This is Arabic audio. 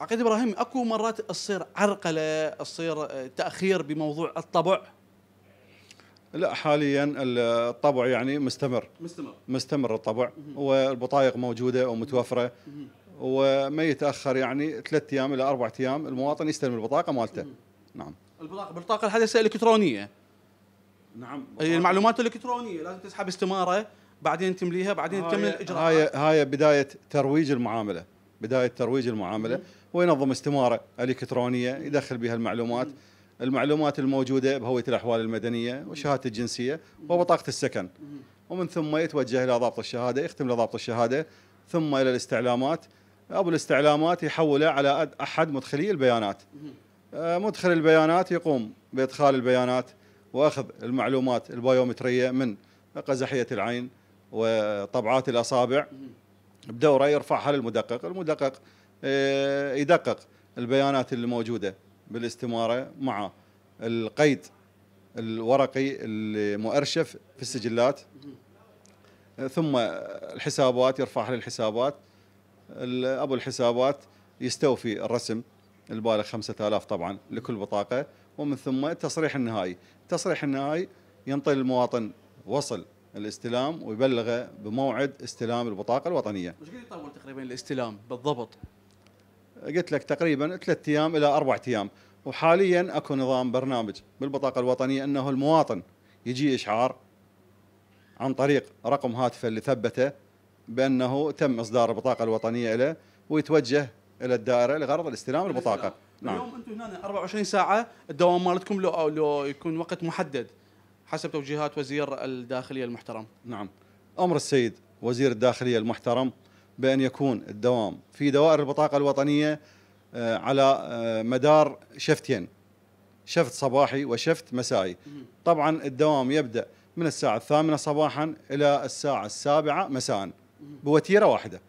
عقيد ابراهيم اكو مرات تصير عرقله تصير آه، تاخير بموضوع الطبع لا حاليا الطبع يعني مستمر مستمر مستمر الطبع والبطايق موجوده ومتوفره وما يتاخر يعني ثلاث ايام الى اربع ايام المواطن يستلم البطاقه مالته نعم البطاقه البطاقه الحديثه الكترونيه نعم هي المعلومات الالكترونيه لازم تسحب استماره بعدين تمليها بعدين تكمل الاجراءات هاي هاي بدايه ترويج المعامله بدايه ترويج المعامله وينظم استماره الكترونيه يدخل بها المعلومات المعلومات الموجوده بهويه الاحوال المدنيه وشهاده الجنسيه وبطاقه السكن ومن ثم يتوجه الى ضابط الشهاده يختم لضابط الشهاده ثم الى الاستعلامات ابو الاستعلامات يحوله على احد مدخلي البيانات آه، مدخل البيانات يقوم بادخال البيانات واخذ المعلومات البيومتريه من قزحيه العين وطبعات الاصابع بدوره يرفعها للمدقق المدقق آه، يدقق البيانات اللي موجوده بالاستماره مع القيد الورقي المؤرشف في السجلات ثم الحسابات يرفعها للحسابات ابو الحسابات يستوفي الرسم البالغ 5000 طبعا لكل بطاقه ومن ثم التصريح النهائي التصريح النهائي ينطي المواطن وصل الاستلام ويبلغه بموعد استلام البطاقه الوطنيه. وش قد يطول تقريبا الاستلام بالضبط؟ قلت لك تقريبا ثلاث ايام الى اربع ايام، وحاليا اكو نظام برنامج بالبطاقه الوطنيه انه المواطن يجي اشعار عن طريق رقم هاتفه اللي ثبته بانه تم اصدار البطاقه الوطنيه له ويتوجه الى الدائره لغرض الاستلام البطاقه. نعم. اليوم انتم هنا 24 ساعه الدوام مالتكم لو لو يكون وقت محدد. حسب توجيهات وزير الداخلية المحترم نعم أمر السيد وزير الداخلية المحترم بأن يكون الدوام في دوائر البطاقة الوطنية آه، على آه، مدار شفتين شفت صباحي وشفت مسائي طبعا الدوام يبدأ من الساعة الثامنة صباحا إلى الساعة السابعة مساء بوتيرة واحدة